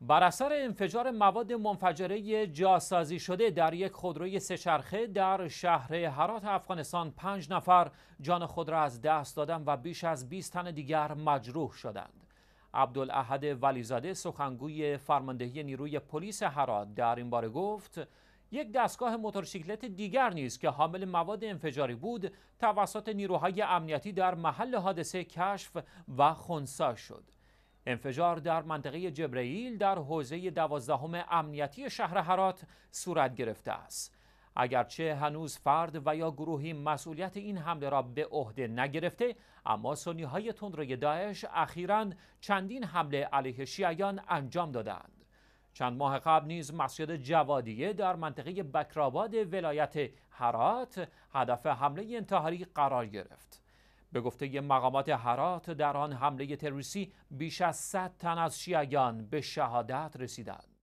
بر اثر انفجار مواد منفجره جاسازی شده در یک خودروی سهچرخه در شهر هرات افغانستان پنج نفر جان خود را از دست دادند و بیش از 20 تن دیگر مجروح شدند. عبدالاحد ولیزاده سخنگوی فرماندهی نیروی پلیس هرات در این باره گفت یک دستگاه موتورسیکلت دیگر نیست که حامل مواد انفجاری بود توسط نیروهای امنیتی در محل حادثه کشف و خونسا شد. انفجار در منطقه جبرئیل در حوزه دوازدهم امنیتی شهر هرات صورت گرفته است اگرچه هنوز فرد و یا گروهی مسئولیت این حمله را به عهده نگرفته اما سنی های تندروی داعش اخیرا چندین حمله علیه شیعیان انجام دادند چند ماه قبل نیز مسجد جوادیه در منطقه بکرآباد ولایت هرات هدف حمله انتحاری قرار گرفت به گفته مقامات حرات در آن حمله تروریستی بیش از 100 تن از شیعیان به شهادت رسیدند